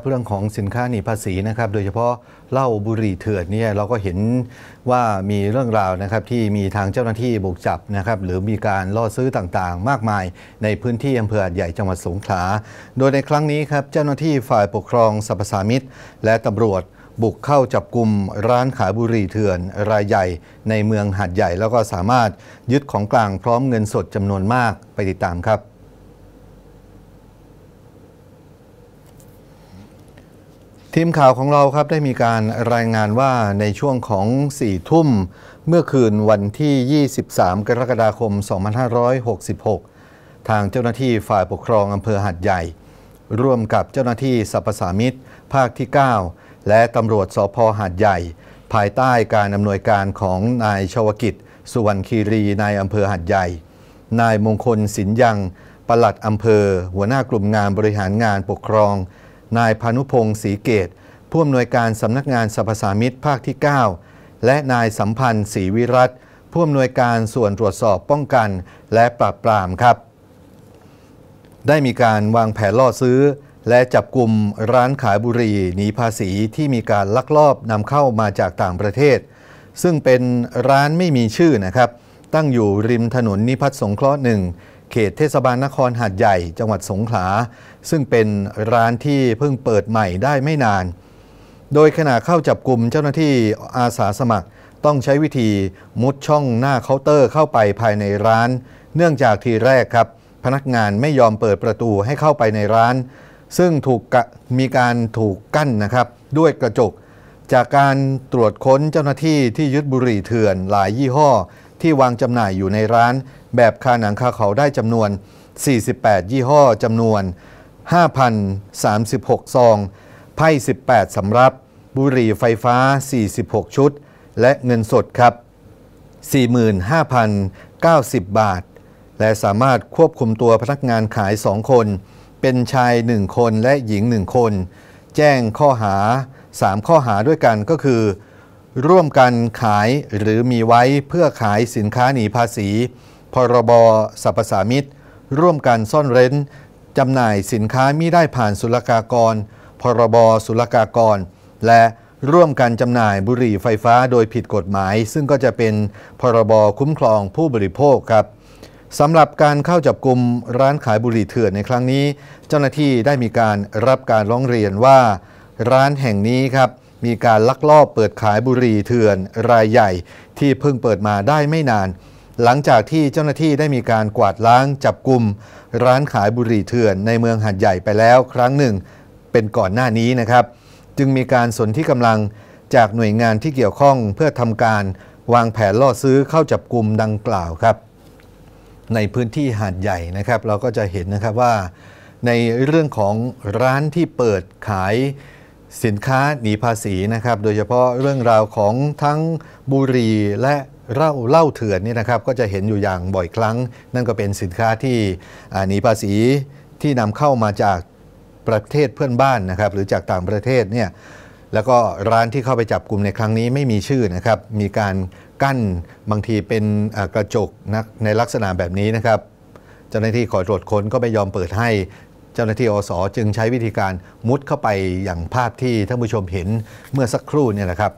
เรื่องของสินค้าหนีภาษีนะครับโดยเฉพาะเหล้าบุหรี่เถื่อนเนี่ยเราก็เห็นว่ามีเรื่องราวนะครับที่มีทางเจ้าหน้าที่บุกจับนะครับ หรือมีการล่อซื้อต่างๆ มากมาย ในพื้นที่อำเภอใหญ่จังหวัดสงขลาโดยในครั้งนี้ครับเจ้าหน้าที่ฝ่ายปกครองสรรพสามิตและตำรวจบุกเข้าจับกลุ่มร้านขายบุหรี่เถื่อนรายใหญ่ ในเมืองหาดใหญ่ แล้วก็สามารถยึดของกลางพร้อมเงินสดจำนวนมากไปติดตามครับทีมข่าวของเราครับได้มีการรายงานว่าในช่วงของ4ทุ่มเมื่อคืนวันที่ 23 กรกฎาคม 2566 ทางเจ้าหน้าที่ฝ่ายปกครองอำเภอหัดใหญ่ ร่วมกับเจ้าหน้าที่สรรพสามิตรภาคที่ 9 และตำรวจสพหัดใหญ่ ภายใต้การอำนวยการของนายชวกิจสุวรรณคีรีนายอำเภอหัดใหญ่ นายมงคลสินยังปลัดอำเภอ หัวหน้ากลุ่มงานบริหารงานปกครองนายพานุพงศ์ศรีเกตผู้อำนวยการสำนักงานสรรพสามิตภาคที่ 9 และนายสัมพันธ์ศรีวิรัตผู้อำนวยการส่วนตรวจสอบป้องกันและปราบปรามครับ ได้มีการวางแผนล่อซื้อ และจับกลุ่มร้านขายบุหรี่หนีภาษีที่มีการลักลอบนำเข้ามาจากต่างประเทศ ซึ่งเป็นร้านไม่มีชื่อนะครับ ตั้งอยู่ริมถนนนิพัฒสงเคราะห์หนึ่งเขตเทศบาลนครหาดใหญ่จังหวัดสงขลาซึ่งเป็นร้านที่เพิ่งเปิดใหม่ได้ไม่นาน โดยขณะเข้าจับกลุ่มเจ้าหน้าที่อาสาสมัครต้องใช้วิธีมุดช่องหน้าเคาน์เตอร์ เข้าไปภายในร้าน เนื่องจากทีแรกครับ พนักงานไม่ยอมเปิดประตูให้เข้าไปในร้าน ซึ่งถูกมีการถูกกั้นนะครับ ด้วยกระจก จากการตรวจค้นเจ้าหน้าที่ที่ยึดบุหรี่เถื่อน หลายยี่ห้อที่วางจำหน่ายอยู่ในร้านแบบคาหนังคาเขาได้จำนวน 48 ยี่ห้อจำนวน 5,036 ซอง ไพ่ 18 สำรับ บุหรี่ไฟฟ้า 46 ชุด และเงินสดครับ 45,090 บาท และสามารถควบคุมตัวพนักงานขาย 2 คน เป็นชาย 1 คนและหญิง 1 คน แจ้งข้อหา 3 ข้อหาด้วยกันก็คือร่วมกันขายหรือมีไว้เพื่อขายสินค้าหนีภาษี พรบสรรพสามิตรร่วมกันซ่อนเร้นจำหน่ายสินค้ามิได้ผ่านศุลกากรพรบศุลกากร และร่วมกันจำหน่ายบุหรี่ไฟฟ้าโดยผิดกฎหมาย ซึ่งก็จะเป็นพรบคุ้มครองผู้บริโภคครับสำหรับการเข้าจับกลุ่มร้านขายบุหรี่เถื่อนในครั้งนี้ เจ้าหน้าที่ได้มีการรับการร้องเรียนว่า ร้านแห่งนี้ครับมีการลักลอบเปิดขายบุหรี่เถื่อน รายใหญ่ที่เพิ่งเปิดมาได้ไม่นาน หลังจากที่เจ้าหน้าที่ได้มีการกวาดล้างจับกลุ่มร้านขายบุหรี่เถื่อน ในเมืองหัดใหญ่ไปแล้วครั้งหนึ่งเป็นก่อนหน้านี้นะครับ จึงมีการสนที่กำลังจากหน่วยงานที่เกี่ยวข้องเพื่อทำการวางแผนล่อซื้อเข้าจับกลุ่มดังกล่าวครับในพื้นที่หาดใหญ่นะครับ เราก็จะเห็นนะครับว่า ในเรื่องของร้านที่เปิดขายสินค้าหนีภาษีนะครับโดยเฉพาะเรื่องราวของทั้งบุหรี่และเหล้าเหล้าเถื่อนนี่นะครับก็จะเห็นอยู่อย่างบ่อยครั้ง นั่นก็เป็นสินค้าที่หนีภาษีที่นำเข้ามาจากประเทศเพื่อนบ้านนะครับหรือจากต่างประเทศเนี่ยแล้วก็ร้านที่เข้าไปจับกลุ่มในครั้งนี้ไม่มีชื่อนะครับมีการกั้นบางทีเป็นกระจกในลักษณะแบบนี้นะครับเจ้าหน้าที่ขอตรวจค้นก็ไม่ยอมเปิดให้เจ้าหน้าที่อส จึงใช้วิธีการมุดเข้าไปอย่างภาพที่ท่านผู้ชมเห็นเมื่อสักครู่เนี่ยแหละครับ